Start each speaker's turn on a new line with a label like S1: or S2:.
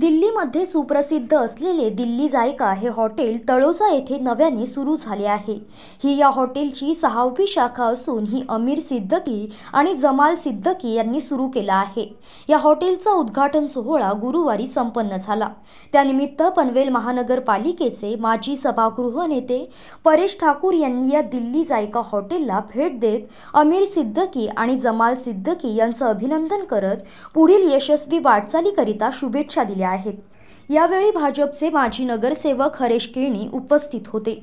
S1: दिल्लीमध्ये सुप्रसिद्ध असलेले दिल्ली जायका हे हॉटेल तळोसा येथे नव्याने सुरू झाले आहे ही या हॉटेलची सहावी शाखा असून ही अमीर सिद्दकी आणि जमाल सिद्दकी यांनी सुरू केला आहे या हॉटेलचा उद्घाटन सोहळा गुरुवारी संपन्न झाला त्यानिमित्त पनवेल महानगरपालिकेचे माजी सभागृह नेते परेश ठाकूर यांनी या दिल्ली जायका हॉटेलला भेट देत अमीर सिद्दकी आणि जमाल सिद्दकी यांचं अभिनंदन करत पुढील यशस्वी वाटचालीकरिता शुभेच्छा दिल्या आहेत यावेळी भाजपचे माजी नगरसेवक हरेश केणी उपस्थित होते